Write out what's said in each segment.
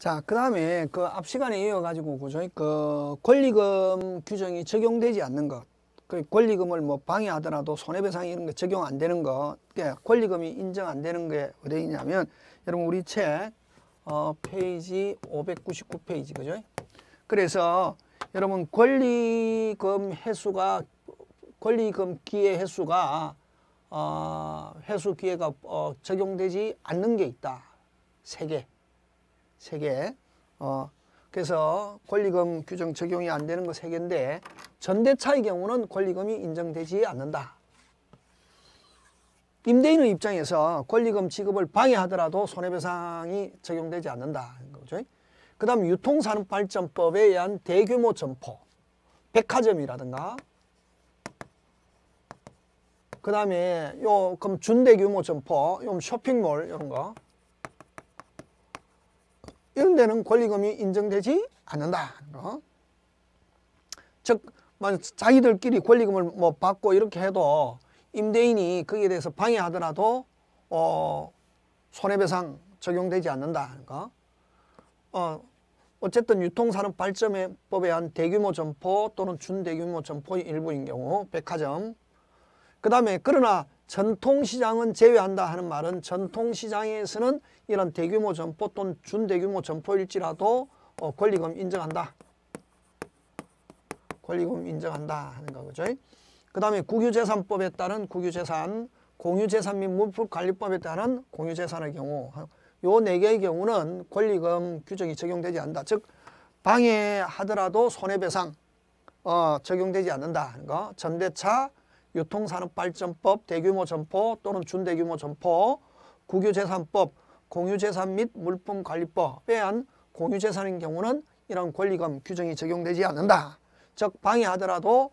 자, 그 다음에 그 앞 시간에 이어가지고 그죠? 그 권리금 규정이 적용되지 않는 것. 그 권리금을 뭐 방해하더라도 손해배상 이런 게 적용 안 되는 것. 예, 권리금이 인정 안 되는 게 어디 있냐면 여러분 우리 책 어, 페이지 599페이지 그죠? 그래서 여러분 권리금 해수가 권리금 기회 해수가 어, 해수 기회가 어, 적용되지 않는 게 있다. 세 개. 3개. 어, 그래서 권리금 규정 적용이 안 되는 거 3개인데 전대차의 경우는 권리금이 인정되지 않는다. 임대인의 입장에서 권리금 지급을 방해하더라도 손해배상이 적용되지 않는다. 그죠? 그 다음 유통산업발전법에 의한 대규모 점포, 백화점이라든가 그 다음에 요 그럼 준대규모 점포, 요 쇼핑몰 이런 거 이런 데는 권리금이 인정되지 않는다. 어? 즉, 뭐 자기들끼리 권리금을 뭐 받고 이렇게 해도 임대인이 거기에 대해서 방해하더라도 어, 손해배상 적용되지 않는다. 어? 어, 어쨌든 유통산업 발전법에 의한 대규모 점포 또는 준대규모 점포 일부인 경우 백화점 그 다음에 그러나 전통시장은 제외한다 하는 말은 전통시장에서는 이런 대규모 점포 또는 준대규모 점포일지라도 어, 권리금 인정한다. 권리금 인정한다 하는 거죠. 그 다음에 국유재산법에 따른 국유재산, 공유재산 및 물품관리법에 따른 공유재산의 경우 요 네 개의 경우는 권리금 규정이 적용되지 않는다. 즉 방해하더라도 손해배상 어, 적용되지 않는다 하는 거. 전대차, 유통산업 발전법, 대규모 점포 또는 준대규모 점포, 국유재산법, 공유재산 및 물품관리법에 한 공유재산인 경우는 이런 권리금 규정이 적용되지 않는다. 즉 방해하더라도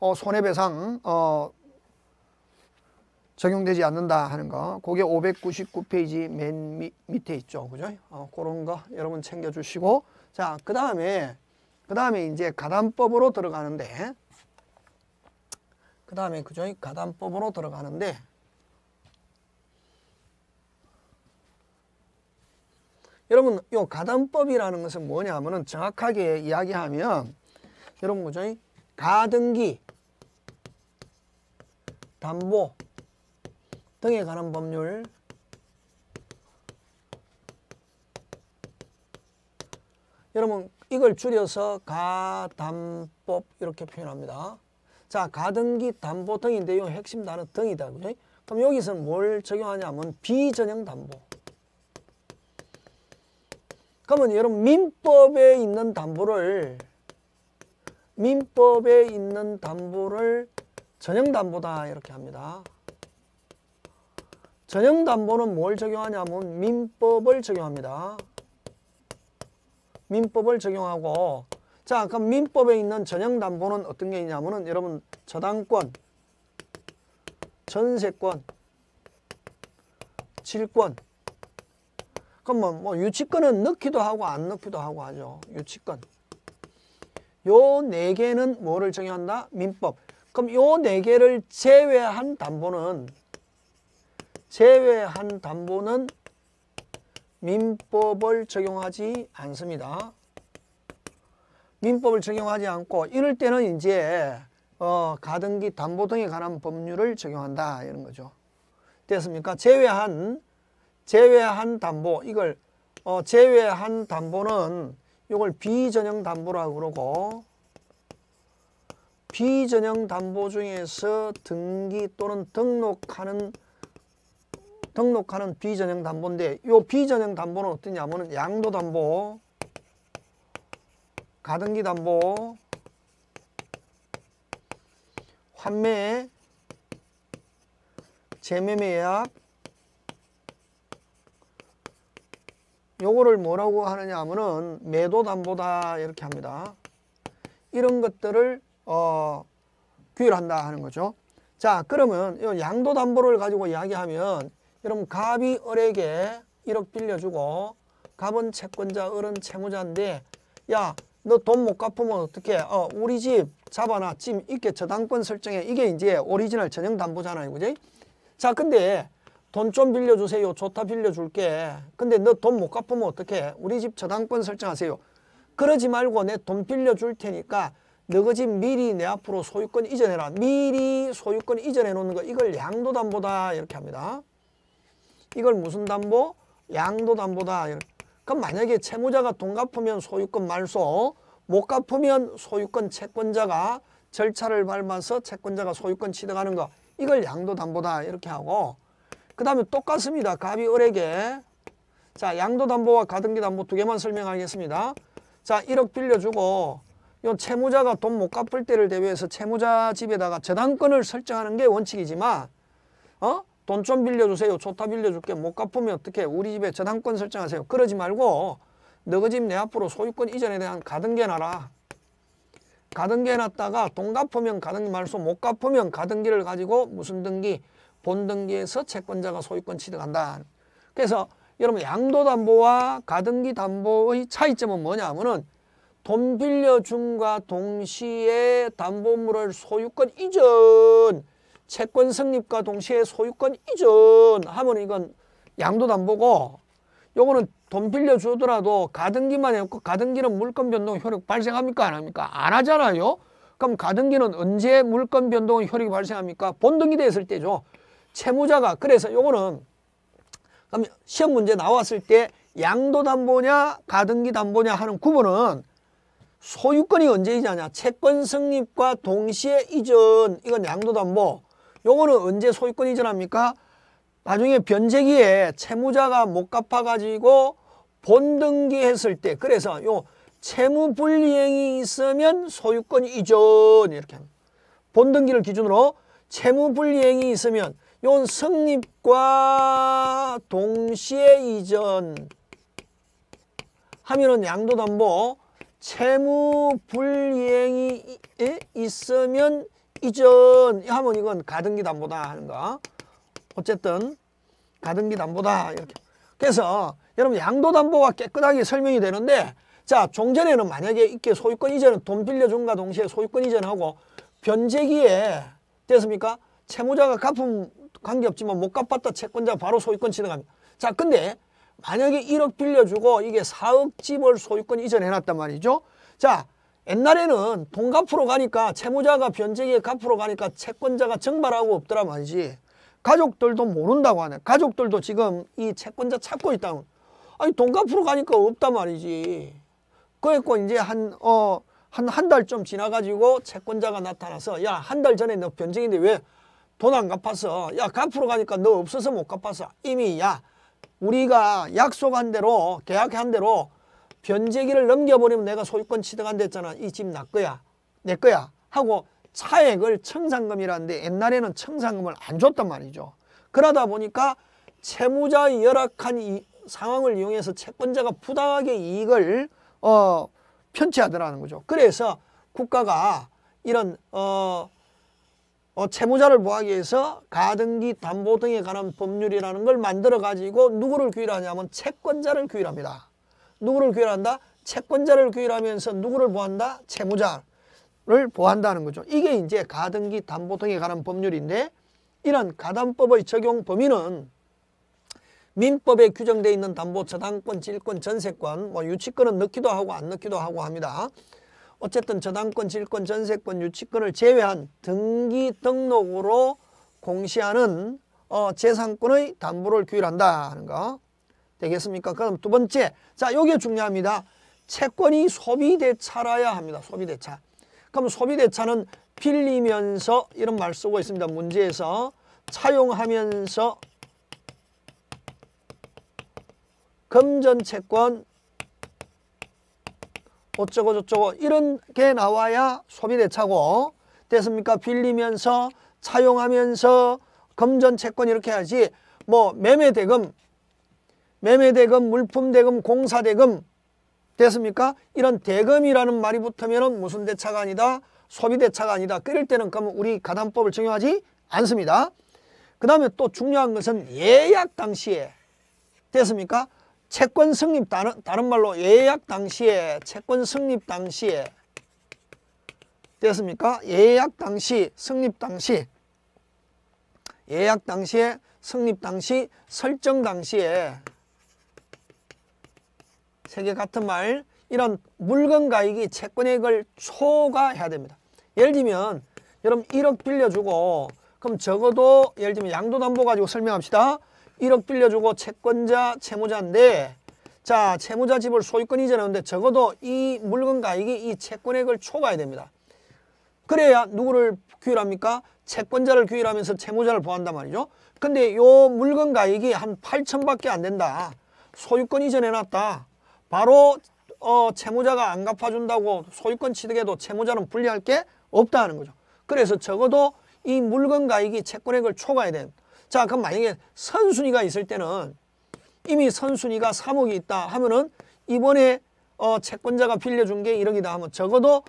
어, 손해배상 어, 적용되지 않는다 하는 거. 그게 599페이지 맨 미, 밑에 있죠. 그죠? 어, 그런 거 여러분 챙겨주시고 자, 그 다음에 그 다음에 이제 가담법으로 들어가는데 그 다음에 그 중에 가단법으로 들어가는데 여러분 요 가단법이라는 것은 뭐냐 하면은 정확하게 이야기하면 여러분 그 중에 가등기, 담보 등에 관한 법률 여러분 이걸 줄여서 가담법 이렇게 표현합니다. 자, 가등기 담보등인데 요 핵심 단어 등이다. 그죠? 그럼 여기서는 뭘 적용하냐면 비전형 담보. 그러면 여러분 민법에 있는 담보를 민법에 있는 담보를 전형 담보다 이렇게 합니다. 전형 담보는 뭘 적용하냐면 민법을 적용합니다. 민법을 적용하고 자, 그럼 민법에 있는 전형담보는 어떤 게 있냐면은 여러분 저당권, 전세권, 질권. 그럼 뭐, 뭐 유치권은 넣기도 하고 안 넣기도 하고 하죠. 유치권. 요 네 개는 뭐를 정의한다? 민법. 그럼 요 네 개를 제외한 담보는 제외한 담보는 민법을 적용하지 않습니다. 민법을 적용하지 않고 이럴 때는 이제 어, 가등기 담보 등에 관한 법률을 적용한다 이런 거죠. 됐습니까? 제외한 제외한 담보 이걸 어, 제외한 담보는 이걸 비전형 담보라고 그러고 비전형 담보 중에서 등기 또는 등록하는 등록하는 비전형 담보인데 이 비전형 담보는 어떠냐면 양도 담보 가등기 담보 환매 재매매 예약 요거를 뭐라고 하느냐 하면은 매도 담보다 이렇게 합니다. 이런 것들을 어, 규율한다 하는 거죠. 자 그러면 요 양도 담보를 가지고 이야기하면 여러분 갑이 을에게 1억 빌려주고 갑은 채권자 을은 채무자인데 야 너돈못 갚으면 어떻게 어, 우리 집 잡아놔. 지금 이렇게 저당권 설정해. 이게 이제 오리지널 전형 담보잖아요. 그지? 자, 근데 돈 좀 빌려주세요. 좋다 빌려줄게. 근데 너 돈 못 갚으면 어떻게 우리 집 저당권 설정하세요. 그러지 말고 내 돈 빌려줄 테니까 너그 집 미리 내 앞으로 소유권 이전해라. 미리 소유권 이전해 놓는 거 이걸 양도담보다 이렇게 합니다. 이걸 무슨 담보? 양도담보다 이렇게. 그럼 만약에 채무자가 돈 갚으면 소유권 말소, 못 갚으면 소유권 채권자가 절차를 밟아서 채권자가 소유권 취득하는 거 이걸 양도담보다 이렇게 하고 그 다음에 똑같습니다. 갑이 을에게 자 양도담보와 가등기담보 두 개만 설명하겠습니다. 자 1억 빌려주고 요 채무자가 돈 못 갚을 때를 대비해서 채무자 집에다가 저당권을 설정하는 게 원칙이지만 어 돈좀 빌려주세요. 좋다 빌려줄게. 못 갚으면 어떻게 우리 집에 저당권 설정하세요. 그러지 말고 너희 집 내 앞으로 소유권 이전에 대한 가등기 해놔라. 가등기 해놨다가 돈 갚으면 가등기 말소 못 갚으면 가등기를 가지고 무슨 등기 본등기에서 채권자가 소유권 취득한다. 그래서 여러분 양도담보와 가등기 담보의 차이점은 뭐냐 면은돈 빌려줌과 동시에 담보물을 소유권 이전 채권 성립과 동시에 소유권 이전 하면 이건 양도담보고 요거는 돈 빌려주더라도 가등기만 해놓고 가등기는 물권 변동 효력 발생합니까 안 합니까? 안 하잖아요. 그럼 가등기는 언제 물권 변동 효력이 발생합니까? 본등기 됐을 때죠. 채무자가 그래서 요거는 그럼 시험 문제 나왔을 때 양도담보냐 가등기 담보냐 하는 구분은 소유권이 언제 이자냐 채권 성립과 동시에 이전 이건 양도담보 요거는 언제 소유권 이전합니까? 나중에 변제기에 채무자가 못 갚아가지고 본등기했을 때 그래서 요 채무 불이행이 있으면 소유권 이전 이렇게 합니다. 본등기를 기준으로 채무 불이행이 있으면 요건 립과 동시에 이전 하면은 양도담보 채무 불이행이 있으면 이전 하면 이건 가등기 담보다 하는 거 어쨌든 가등기 담보다 이렇게 그래서 여러분 양도 담보가 깨끗하게 설명이 되는데 자 종전에는 만약에 이렇게 소유권 이전은 돈 빌려준과 동시에 소유권 이전하고 변제기에 됐습니까 채무자가 갚음 관계없지만 못 갚았다 채권자 바로 소유권 취득합니다 자 근데 만약에 1억 빌려주고 이게 4억 집을 소유권 이전해놨단 말이죠 자 옛날에는 돈 갚으러 가니까 채무자가 변제기에 갚으러 가니까 채권자가 증발하고 없더라마지 가족들도 모른다고 하네. 가족들도 지금 이 채권자 찾고 있다면 아니 돈 갚으러 가니까 없단 말이지. 그랬고 이제 한 어 한 한 달쯤 지나가지고 채권자가 나타나서 야 한 달 전에 너 변증인데 왜 돈 안 갚았어? 야 갚으러 가니까 너 없어서 못 갚았어. 이미 야 우리가 약속한 대로 계약한 대로 변제기를 넘겨버리면 내가 소유권 취득한댔잖아. 이 집 나 거야. 내 거야. 하고 차액을 청산금이라는데 옛날에는 청산금을 안 줬단 말이죠. 그러다 보니까 채무자의 열악한 이 상황을 이용해서 채권자가 부당하게 이익을 어, 편취하더라는 거죠. 그래서 국가가 이런 어, 어, 채무자를 보호하기 위해서 가등기 담보 등에 관한 법률이라는 걸 만들어 가지고 누구를 규율하냐면 채권자를 규율합니다. 누구를 규율한다? 채권자를 규율하면서 누구를 보한다? 채무자를 보한다는 거죠. 이게 이제 가등기 담보 통에 관한 법률인데 이런 가담법의 적용 범위는 민법에 규정되어 있는 담보, 저당권, 질권, 전세권, 뭐 유치권은 넣기도 하고 안 넣기도 하고 합니다. 어쨌든 저당권, 질권, 전세권, 유치권을 제외한 등기 등록으로 공시하는 어, 재산권의 담보를 규율한다는 하 거. 되겠습니까? 그럼 두 번째, 자여기 중요합니다. 채권이 소비대차라야 합니다. 소비대차. 그럼 소비대차는 빌리면서 이런 말 쓰고 있습니다. 문제에서 차용하면서 금전채권 어쩌고저쩌고 이런 게 나와야 소비대차고 됐습니까? 빌리면서 차용하면서 금전채권 이렇게 해야지 뭐 매매대금 매매대금, 물품대금, 공사대금 됐습니까? 이런 대금이라는 말이 붙으면 무슨 대차가 아니다? 소비대차가 아니다. 끓일 때는 그러 우리 가담법을 적용하지 않습니다. 그 다음에 또 중요한 것은 예약 당시에 됐습니까? 채권 승립 다른, 다른 말로 예약 당시에 채권 승립 당시에 됐습니까? 예약 당시 승립 당시 예약 당시에 승립 당시 설정 당시에 세계 같은 말 이런 물건 가액이 채권액을 초과해야 됩니다. 예를 들면 여러분 1억 빌려주고 그럼 적어도 예를 들면 양도담보 가지고 설명합시다. 1억 빌려주고 채권자 채무자인데 자 채무자 집을 소유권 이전하는데 적어도 이 물건 가액이 이 채권액을 초과해야 됩니다. 그래야 누구를 규율합니까? 채권자를 규율하면서 채무자를 보한단 말이죠. 근데 요 물건 가액이 한 8천밖에 안 된다. 소유권 이전해놨다. 바로 어, 채무자가 안 갚아준다고 소유권 취득에도 채무자는 불리할 게 없다 하는 거죠. 그래서 적어도 이 물건 가액이 채권액을 초과해야 됩자 그럼 만약에 선순위가 있을 때는 이미 선순위가 3억이 있다 하면은 이번에 어, 채권자가 빌려준 게 1억이다 하면 적어도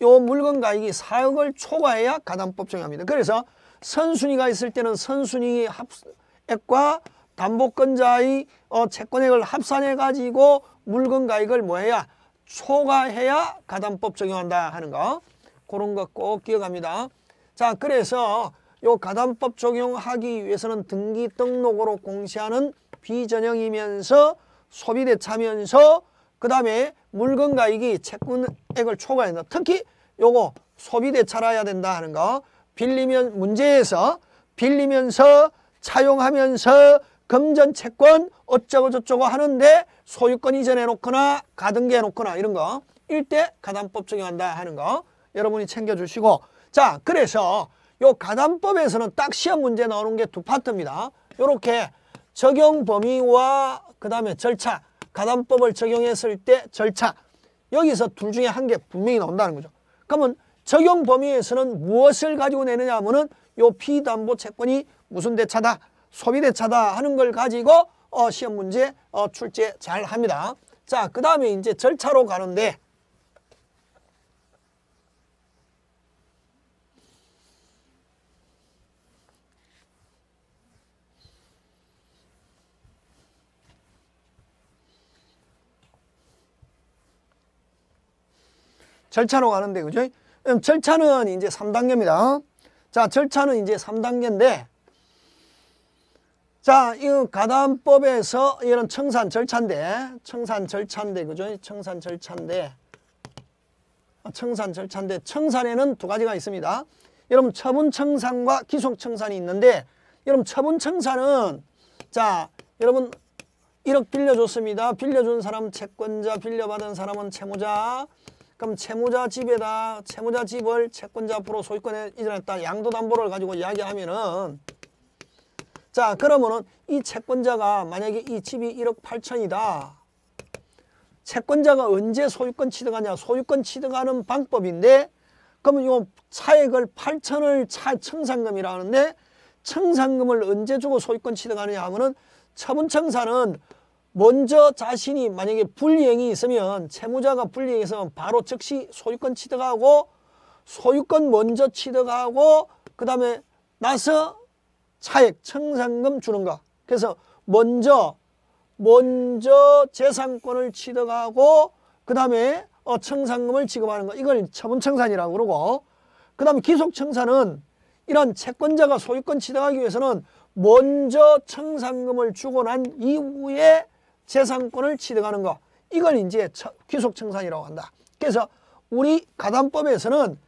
요 물건 가액이 4억을 초과해야 가담법 정합니다. 그래서 선순위가 있을 때는 선순위 합액과 담보권자의 어, 채권액을 합산해 가지고 물건 가액을 뭐해야 초과해야 가담법 적용한다 하는 거 그런 거 꼭 기억합니다. 자 그래서 요 가담법 적용하기 위해서는 등기 등록으로 공시하는 비전형이면서 소비대차면서 그 다음에 물건 가액이 채권액을 초과한다. 특히 요거 소비대차라 해야 된다 하는 거 빌리면 문제에서 빌리면서 차용하면서 금전 채권 어쩌고 저쩌고 하는데 소유권 이전해 놓거나 가등기해 놓거나 이런 거 일대 가담법 적용한다 하는 거 여러분이 챙겨주시고 자 그래서 요 가담법에서는 딱 시험 문제 나오는 게 두 파트입니다. 요렇게 적용 범위와 그 다음에 절차 가담법을 적용했을 때 절차 여기서 둘 중에 한 개 분명히 나온다는 거죠. 그러면 적용 범위에서는 무엇을 가지고 내느냐 하면은 요 피담보 채권이 무슨 대차다 소비대차다 하는 걸 가지고 어, 시험 문제 어, 출제 잘 합니다. 자, 그 다음에 이제 절차로 가는데 절차로 가는데 그죠? 절차는 이제 3단계입니다. 자, 절차는 이제 3단계인데 자, 이 가담법에서 이런 청산 절차인데, 청산 절차인데, 그죠? 청산 절차인데, 아, 청산 절차인데, 청산에는 두 가지가 있습니다. 여러분, 처분 청산과 기속 청산이 있는데, 여러분, 처분 청산은, 자, 여러분, 1억 빌려줬습니다. 빌려준 사람 채권자, 빌려받은 사람은 채무자. 그럼 채무자 집에다 채무자 집을 채권자 앞으로 소유권에 이전했다. 양도담보를 가지고 이야기하면은 자 그러면은 이 채권자가 만약에 이 집이 1억 8천이다. 채권자가 언제 소유권 취득하냐. 소유권 취득하는 방법인데 그러면 이 차액을 8천을 차 청산금이라 하는데 청산금을 언제 주고 소유권 취득하느냐 하면은 처분청산은 먼저 자신이 만약에 불이행이 있으면 채무자가 불이행해서 바로 즉시 소유권 취득하고 소유권 먼저 취득하고 그 다음에 나서 차액 청산금 주는 거. 그래서 먼저 먼저 재산권을 취득하고 그 다음에 어, 청산금을 지급하는 거 이걸 처분청산이라고 그러고 그 다음에 기속청산은 이런 채권자가 소유권 취득하기 위해서는 먼저 청산금을 주고 난 이후에 재산권을 취득하는 거 이걸 이제 기속청산이라고 한다 그래서 우리 가담법에서는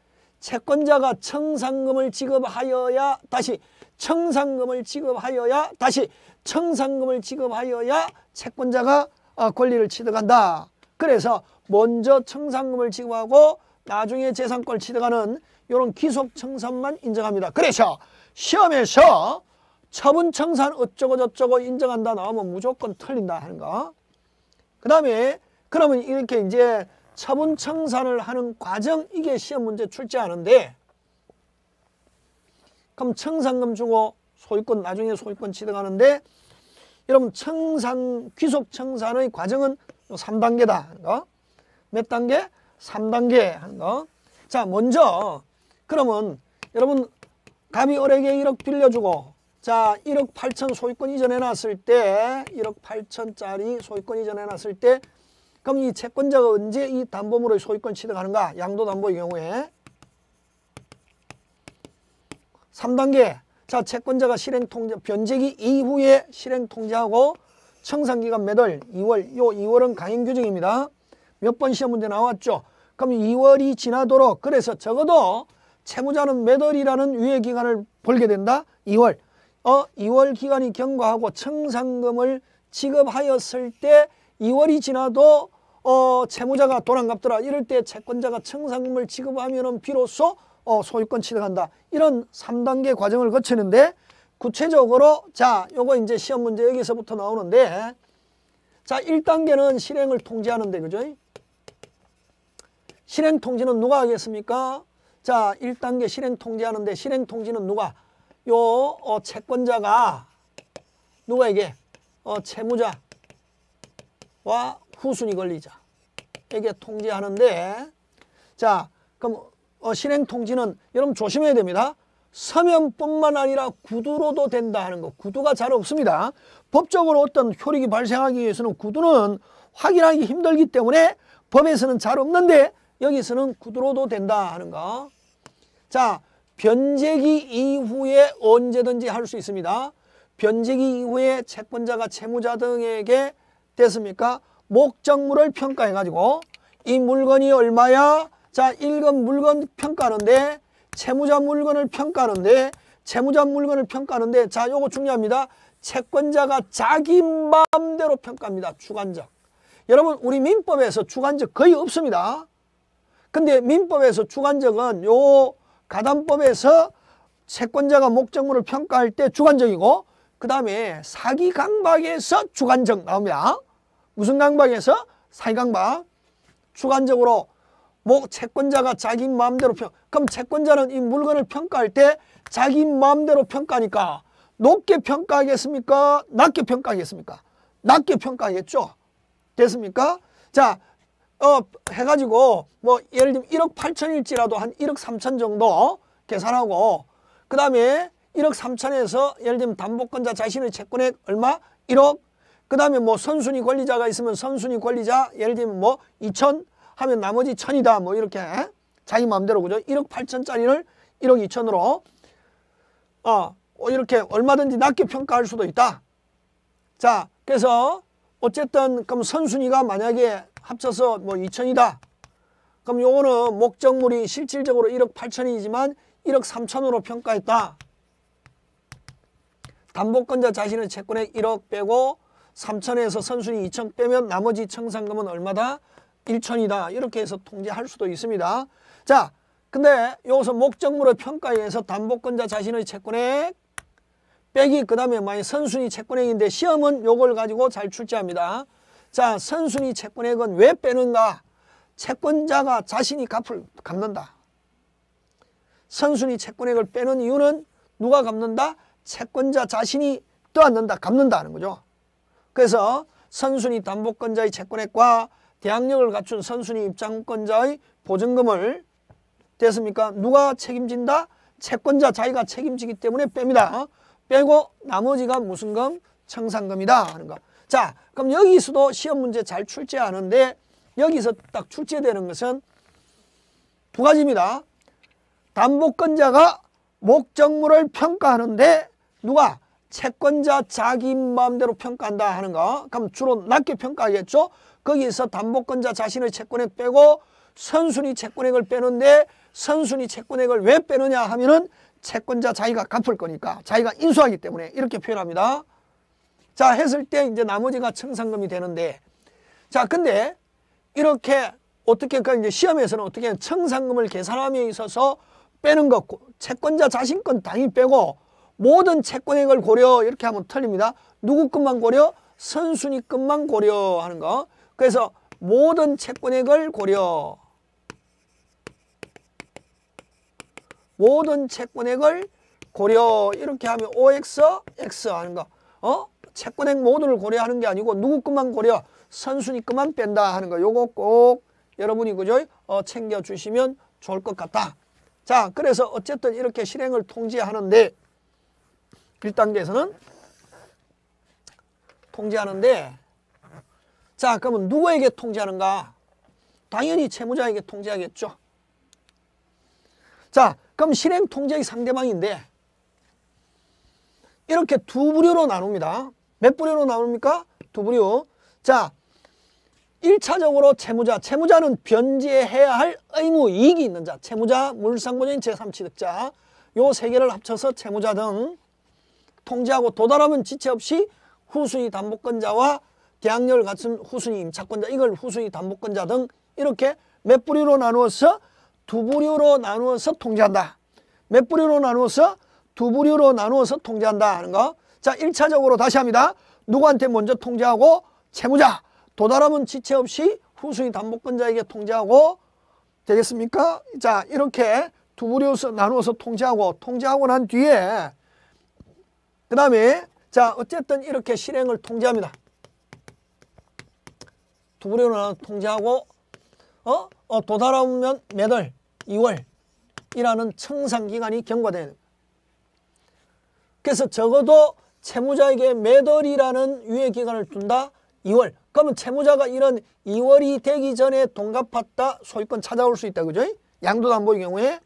채권자가 청산금을 지급하여야 다시 청산금을 지급하여야 다시 청산금을 지급하여야 채권자가 어, 권리를 취득한다. 그래서 먼저 청산금을 지급하고 나중에 재산권 취득하는 이런 기속청산만 인정합니다. 그래서 시험에서 처분청산 어쩌고 저쩌고 인정한다 나오면 무조건 틀린다 하는 거. 그 다음에 그러면 이렇게 이제 처분청산을 하는 과정 이게 시험 문제 출제하는데 그럼 청산금 주고 소유권 나중에 소유권 취득하는데 여러분 청산 귀속 청산의 과정은 삼단계다 하몇 어? 단계? 삼단계 하는 어? 거. 자 먼저 그러면 여러분 갑이 을에게 1억 빌려주고 자 1억 8천 소유권 이전해 놨을 때 1억 8천짜리 소유권 이전해 놨을 때 그럼 이 채권자가 언제 이 담보물의 소유권 취득하는가? 양도담보의 경우에 3단계 자 채권자가 실행통제 변제기 이후에 실행통제하고 청산기간 매달 2월 요 2월은 강행규정입니다. 몇 번 시험 문제 나왔죠. 그럼 2월이 지나도록 그래서 적어도 채무자는 매달이라는 유예 기간을 벌게 된다. 2월 어 2월 기간이 경과하고 청산금을 지급하였을 때 2월이 지나도 어 채무자가 도난 갚더라 이럴 때 채권자가 청산금을 지급하면은 비로소 어, 소유권 취득한다. 이런 3단계 과정을 거치는데 구체적으로 자, 요거 이제 시험 문제 여기서부터 나오는데 자, 1단계는 실행을 통제하는데 그죠? 실행 통지는 누가 하겠습니까? 자, 1단계 실행 통제하는데 실행 통지는 누가? 요 어, 채권자가 누가에게? 어, 채무자와 후순위 권리자에게 통제하는데 자, 그럼 어, 신행통지는 여러분 조심해야 됩니다. 서면뿐만 아니라 구두로도 된다 하는 거. 구두가 잘 없습니다. 법적으로 어떤 효력이 발생하기 위해서는 구두는 확인하기 힘들기 때문에 법에서는 잘 없는데 여기서는 구두로도 된다 하는 거. 자, 변제기 이후에 언제든지 할 수 있습니다. 변제기 이후에 채권자가 채무자 등에게 됐습니까? 목적물을 평가해가지고 이 물건이 얼마야? 자, 1급 물건 평가하는데 채무자 물건을 평가하는데 채무자 물건을 평가하는데 자, 요거 중요합니다. 채권자가 자기 마음대로 평가합니다. 주관적. 여러분 우리 민법에서 주관적 거의 없습니다. 근데 민법에서 주관적은 요 가담법에서 채권자가 목적물을 평가할 때 주관적이고 그 다음에 사기 강박에서 주관적 나옵니다. 무슨 강박에서? 사기 강박. 주관적으로 뭐 채권자가 자기 마음대로 평 그럼 채권자는 이 물건을 평가할 때 자기 마음대로 평가니까 높게 평가하겠습니까? 낮게 평가하겠습니까? 낮게 평가하겠죠. 됐습니까? 자, 어, 해가지고 뭐 예를 들면 1억 8천일지라도 한 1억 3천 정도 계산하고 그 다음에 1억 3천에서 예를 들면 담보권자 자신의 채권액 얼마? 1억 그 다음에 뭐 선순위 권리자가 있으면 선순위 권리자 예를 들면 뭐 2천 하면 나머지 천이다 뭐 이렇게 자기 마음대로 그죠? 1억 8천짜리를 1억 2천으로 어, 어, 이렇게 얼마든지 낮게 평가할 수도 있다. 자, 그래서 어쨌든 그럼 선순위가 만약에 합쳐서 뭐 2천이다. 그럼 요거는 목적물이 실질적으로 1억 8천이지만 1억 3천으로 평가했다. 담보권자 자신의 채권에 1억 빼고 3천에서 선순위 2천 빼면 나머지 청산금은 얼마다? 1천이다 이렇게 해서 통제할 수도 있습니다. 자, 근데 여기서 목적물의 평가해서 담보권자 자신의 채권액 빼기 그 다음에 만약 선순위 채권액인데 시험은 요걸 가지고 잘 출제합니다. 자, 선순위 채권액은 왜 빼는가? 채권자가 자신이 갚을 갚는다. 선순위 채권액을 빼는 이유는 누가 갚는다? 채권자 자신이 떠안는다, 갚는다 하는 거죠. 그래서 선순위 담보권자의 채권액과 대항력을 갖춘 선순위 입장권자의 보증금을 됐습니까? 누가 책임진다? 채권자 자기가 책임지기 때문에 뺍니다. 어? 빼고 나머지가 무슨 금? 청산금이다 하는 거. 자, 그럼 여기서도 시험 문제 잘 출제하는데 여기서 딱 출제되는 것은 두 가지입니다. 담보권자가 목적물을 평가하는데 누가 채권자 자기 마음대로 평가한다 하는 거. 그럼 주로 낮게 평가하겠죠. 거기에서 담보권자 자신의 채권액 빼고 선순위 채권액을 빼는데 선순위 채권액을 왜 빼느냐 하면은 채권자 자기가 갚을 거니까 자기가 인수하기 때문에 이렇게 표현합니다. 자 했을 때 이제 나머지가 청산금이 되는데 자 근데 이렇게 어떻게 그 이제 시험에서는 어떻게 청산금을 계산함에 있어서 빼는 것 채권자 자신 권 당연히 빼고 모든 채권액을 고려 이렇게 하면 틀립니다. 누구 것만 고려? 선순위 것만 고려하는 거. 그래서 모든 채권액을 고려 모든 채권액을 고려 이렇게 하면 OX, X 하는 거 어? 채권액 모두를 고려하는 게 아니고 누구 것만 고려 선순위 것만 뺀다 하는 거 요거 꼭 여러분이 그죠? 어, 챙겨주시면 좋을 것 같다. 자 그래서 어쨌든 이렇게 실행을 통제하는데 1단계에서는 통제하는데 자 그러면 누구에게 통제하는가? 당연히 채무자에게 통제하겠죠. 자 그럼 실행 통제의 상대방인데 이렇게 두 부류로 나눕니다. 몇 부류로 나눕니까? 두 부류. 자 1차적으로 채무자, 채무자는 변제해야 할 의무, 이익이 있는 자, 채무자, 물상보적인 제3취득자 요 세 개를 합쳐서 채무자 등 통제하고 도달하면 지체 없이 후순위 담보권자와 계약률 같은 후순위 임차권자, 이걸 후순위 담보권자 등 이렇게 몇 부류로 나누어서 두 부류로 나누어서 통제한다. 몇 부류로 나누어서 두 부류로 나누어서 통제한다 하는 거. 자, 일차적으로 다시 합니다. 누구한테 먼저 통제하고 채무자, 도달함은 지체 없이 후순위 담보권자에게 통제하고 되겠습니까? 자, 이렇게 두부류로 나누어서 통제하고 통제하고 난 뒤에 그 다음에 자 어쨌든 이렇게 실행을 통제합니다. 두부류는 통제하고 어? 어 도달하면 매달 2월이라는 청산기간이 경과돼야 됩니다. 그래서 적어도 채무자에게 매달이라는 유예기간을 준다 2월 그러면 채무자가 이런 2월이 되기 전에 돈 갚았다 소유권 찾아올 수 있다 그죠? 양도 담보의 경우에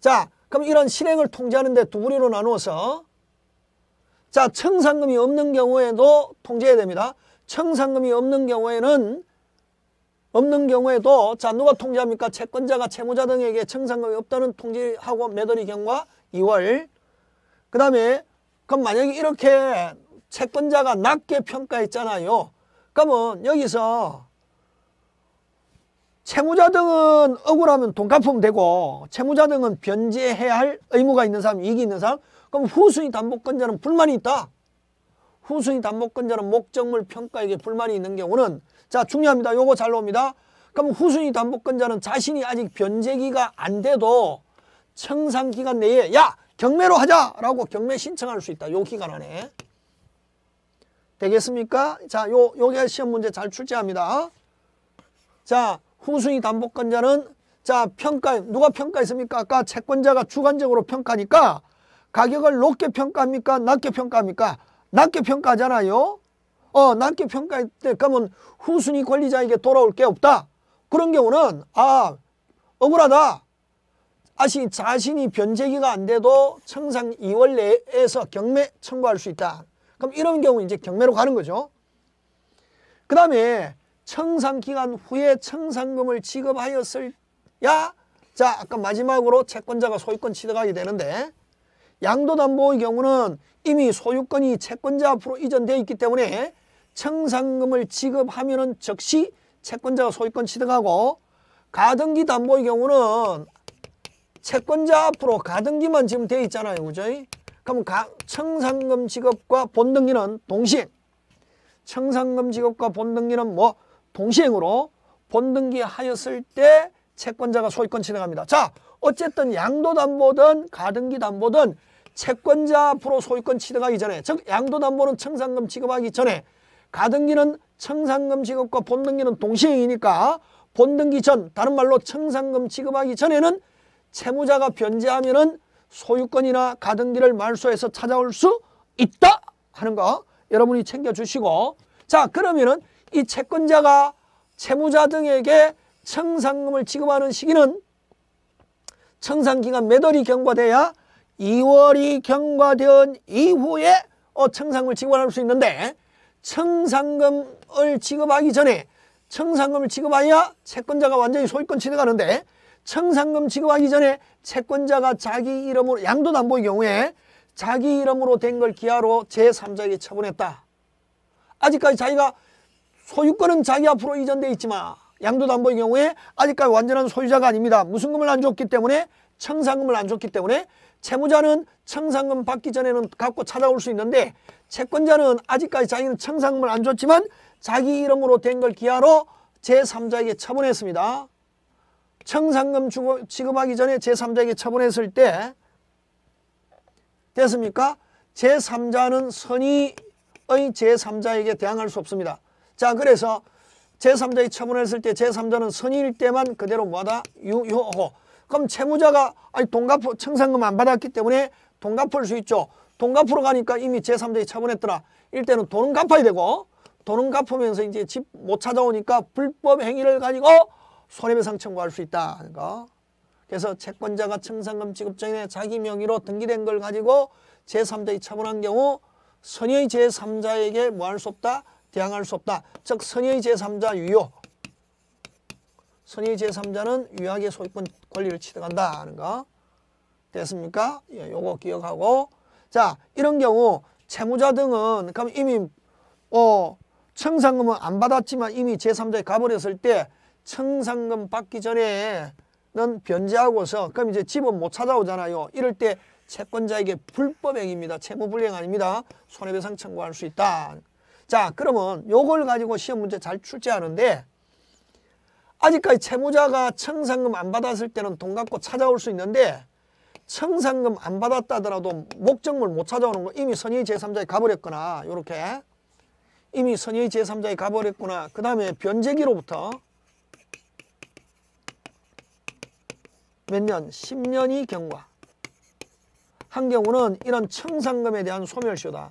자 그럼 이런 실행을 통제하는데 두 부류로 나누어서 자 청산금이 없는 경우에도 통제해야 됩니다. 청산금이 없는 경우에는 없는 경우에도 자 누가 통지합니까? 채권자가 채무자 등에게 청산금이 없다는 통지하고 매도리 경과 2월 그 다음에 그럼 만약에 이렇게 채권자가 낮게 평가했잖아요. 그러면 여기서 채무자 등은 억울하면 돈 갚으면 되고 채무자 등은 변제해야 할 의무가 있는 사람, 이익이 있는 사람 그럼 후순위 담보권자는 불만이 있다. 후순위 담보권자는 목적물 평가액에 불만이 있는 경우는 자 중요합니다. 요거 잘 나옵니다. 그럼 후순위 담보권자는 자신이 아직 변제기가 안 돼도 청산기간 내에 야 경매로 하자라고 경매 신청할 수 있다. 요 기간 안에. 되겠습니까? 자, 요, 요게 시험 문제 잘 출제합니다. 자, 후순위 담보권자는 자, 평가, 누가 평가했습니까? 아까 채권자가 주관적으로 평가니까 가격을 높게 평가합니까? 낮게 평가합니까? 낮게 평가하잖아요. 어, 낮게 평가할 때 그러면 후순위 권리자에게 돌아올 게 없다. 그런 경우는 아 억울하다. 아시 자신이 변제기가 안 돼도 청산 2월 내에서 경매 청구할 수 있다. 그럼 이런 경우 이제 경매로 가는 거죠. 그 다음에 청산 기간 후에 청산금을 지급하였을 야, 자 아까 마지막으로 채권자가 소유권 취득하게 되는데 양도담보의 경우는 이미 소유권이 채권자 앞으로 이전되어 있기 때문에 청산금을 지급하면 은 즉시 채권자가 소유권 취득하고 가등기 담보의 경우는 채권자 앞으로 가등기만 지금 되어 있잖아요. 그죠? 그럼 가, 청산금 지급과 본등기는 동시행 청산금 지급과 본등기는 뭐 동시행으로 본등기 하였을 때 채권자가 소유권 취득합니다. 자, 어쨌든 양도담보든 가등기 담보든 채권자 앞으로 소유권 취득하기 전에 즉 양도담보는 청산금 취급하기 전에 가등기는 청산금 취급과 본등기는 동시행이니까 본등기 전 다른 말로 청산금 취급하기 전에는 채무자가 변제하면 은 소유권이나 가등기를 말소해서 찾아올 수 있다 하는 거 여러분이 챙겨주시고 자 그러면은 이 채권자가 채무자 등에게 청산금을 취급하는 시기는 청산기간 매달이 경과돼야 2월이 경과된 이후에 어, 청산금을 지급할 수 있는데 청산금을 지급하기 전에 청산금을 지급하여 채권자가 완전히 소유권 취득하는데 청산금 지급하기 전에 채권자가 자기 이름으로 양도담보의 경우에 자기 이름으로 된 걸 기하로 제3자에게 처분했다. 아직까지 자기가 소유권은 자기 앞으로 이전돼 있지만 양도담보의 경우에 아직까지 완전한 소유자가 아닙니다. 무슨 금을 안 줬기 때문에 청산금을 안 줬기 때문에 채무자는 청산금 받기 전에는 갖고 찾아올 수 있는데 채권자는 아직까지 자기는 청산금을 안 줬지만 자기 이름으로 된 걸 기하로 제3자에게 처분했습니다. 청산금 지급하기 전에 제3자에게 처분했을 때 됐습니까? 제3자는 선의의 제3자에게 대항할 수 없습니다. 자 그래서 제3자의 처분했을 때 제3자는 선의일 때만 그대로 뭐다? 유효하 그럼 채무자가 아니 돈갚포 청산금 안 받았기 때문에 돈 갚을 수 있죠. 돈 갚으러 가니까 이미 제3자에 처분했더라. 이때는 돈은 갚아야 되고 돈은 갚으면서 이제 집 못 찾아오니까 불법 행위를 가지고 손해배상 청구할 수있다 그러니까 그래서 채권자가 청산금 지급 전에 자기 명의로 등기된 걸 가지고 제3자에 처분한 경우 선의 의 제3자에게 뭐 할 수 없다? 대항할 수 없다. 즉 선의 제3자 유효. 선의 제3자는 유약의 소유권 권리를 취득한다 하는 거 됐습니까? 예, 요거 기억하고 자 이런 경우 채무자 등은 그럼 이미 어 청산금은 안 받았지만 이미 제3자에 가버렸을 때 청산금 받기 전에는 변제하고서 그럼 이제 집은 못 찾아오잖아요. 이럴 때 채권자에게 불법행위입니다. 채무불이행 아닙니다. 손해배상 청구할 수 있다. 자 그러면 요걸 가지고 시험 문제 잘 출제하는데 아직까지 채무자가 청산금 안 받았을 때는 돈 갖고 찾아올 수 있는데 청산금 안 받았다더라도 목적물 못 찾아오는 거 이미 선의 제3자에 가버렸거나 이렇게 이미 선의 제3자에 가버렸구나 그 다음에 변제기로부터 몇 년? 10년이 경과 한 경우는 이런 청산금에 대한 소멸시효다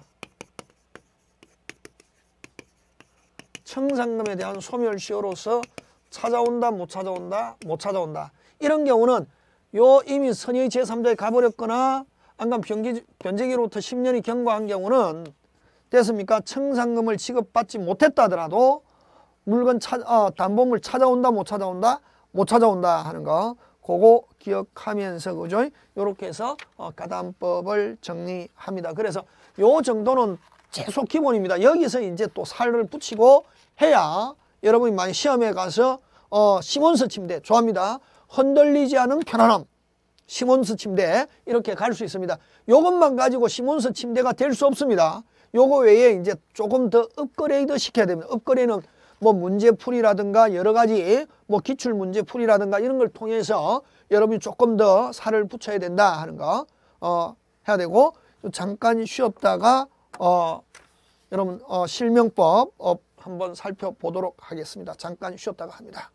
청산금에 대한 소멸시효로서 찾아온다 못 찾아온다 못 찾아온다 이런 경우는 요 이미 선의 제3자에 가버렸거나 안간 변제기로부터 기변 10년이 경과한 경우는 됐습니까? 청산금을 지급받지 못했다더라도 하 물건 찾, 어, 담보물 찾아온다 못 찾아온다 못 찾아온다 하는 거 그거 기억하면서 그죠? 요렇게 해서 어, 가담법을 정리합니다. 그래서 요 정도는 최소 기본입니다. 여기서 이제 또 살을 붙이고 해야 여러분이 만약 시험에 가서 어, 시몬스 침대 좋아합니다. 흔들리지 않은 편안함. 시몬스 침대 이렇게 갈 수 있습니다. 이것만 가지고 시몬스 침대가 될 수 없습니다. 요거 외에 이제 조금 더 업그레이드 시켜야 됩니다. 업그레이드는 뭐 문제풀이라든가 여러 가지 뭐 기출 문제풀이라든가 이런 걸 통해서 여러분이 조금 더 살을 붙여야 된다 하는 거 어, 해야 되고 잠깐 쉬었다가 어, 여러분 어, 실명법 어, 한번 살펴보도록 하겠습니다. 잠깐 쉬었다가 합니다.